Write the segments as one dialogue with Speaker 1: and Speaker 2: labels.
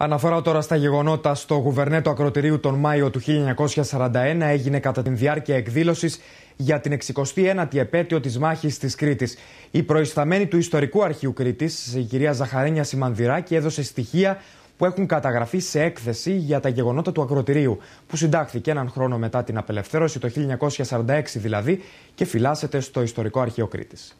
Speaker 1: Αναφορά τώρα στα γεγονότα στο γουβερνέ του ακροτηρίου τον Μάιο του 1941 έγινε κατά την διάρκεια εκδήλωσης για την 69η επέτειο της μάχης της Κρήτης. Η προϊσταμένη του Ιστορικού Αρχείου Κρήτης, η κυρία Ζαχαρένια Σιμανδυράκη, έδωσε στοιχεία που έχουν καταγραφεί σε έκθεση για τα γεγονότα του ακροτηρίου, που συντάχθηκε έναν χρόνο μετά την απελευθέρωση, το 1946 δηλαδή, και φυλάσσεται στο Ιστορικό Αρχείο Κρήτης.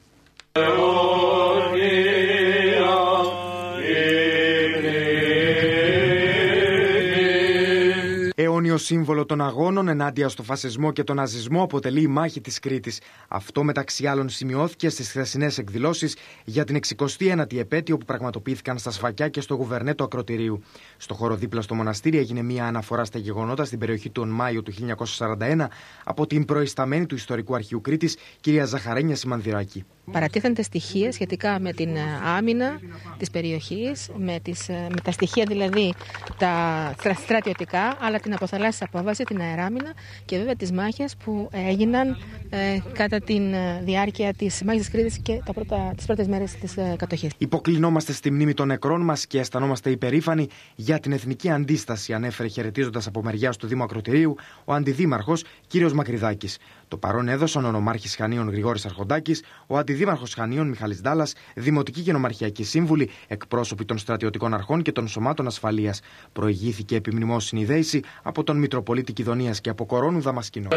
Speaker 1: αιώνιο σύμβολο των αγώνων ενάντια στο φασισμό και τον ναζισμό αποτελεί η μάχη της Κρήτης. Αυτό μεταξύ άλλων σημειώθηκε στις χθεσινές εκδηλώσεις για την 69η επέτειο που πραγματοποιήθηκαν στα Σφακιά και στο Γουβερνέτο Ακροτηρίου. Στο χώρο δίπλα στο μοναστήρι έγινε μία αναφορά στα γεγονότα στην περιοχή του Μάιο του 1941 από την προϊσταμένη του Ιστορικού Αρχείου Κρήτης, κυρία Ζαχαρένια Σιμανδυράκη
Speaker 2: παρατίθενται στοιχεία σχετικά με την ε, άμυνα της περιοχής, με, τις, ε, με τα στοιχεία δηλαδή τα στρατιωτικά, αλλά την αποθαλάσσια απόβαση, την αεράμυνα και βέβαια τις μάχες που έγιναν ε, κατά τη διάρκεια της μάχης της Κρήτης και τα πρώτα, τις πρώτες μέρες της κατοχής.
Speaker 1: Υποκλεινόμαστε στη μνήμη των νεκρών μας και αισθανόμαστε υπερήφανοι για την εθνική αντίσταση, ανέφερε χαιρετίζοντας από μεριά του Δήμου Ακροτηρίου ο αντιδήμαρχος κ. Μακριδάκης. Το παρόν έδωσαν ο νομάρχης Χανίων Γρηγόρης Αρχοντάκης, ο Δήμαρχος Χανίων Μιχαλή Δάλλα, Δημοτική και Νομαρχιακή Σύμβουλη, εκπρόσωποι των στρατιωτικών αρχών και των σωμάτων ασφαλείας. Προηγήθηκε επιμνημόσυνη συνειδέηση από τον Μητροπολίτη Κιδονίας και από Κορώνου Δαμασκηνό.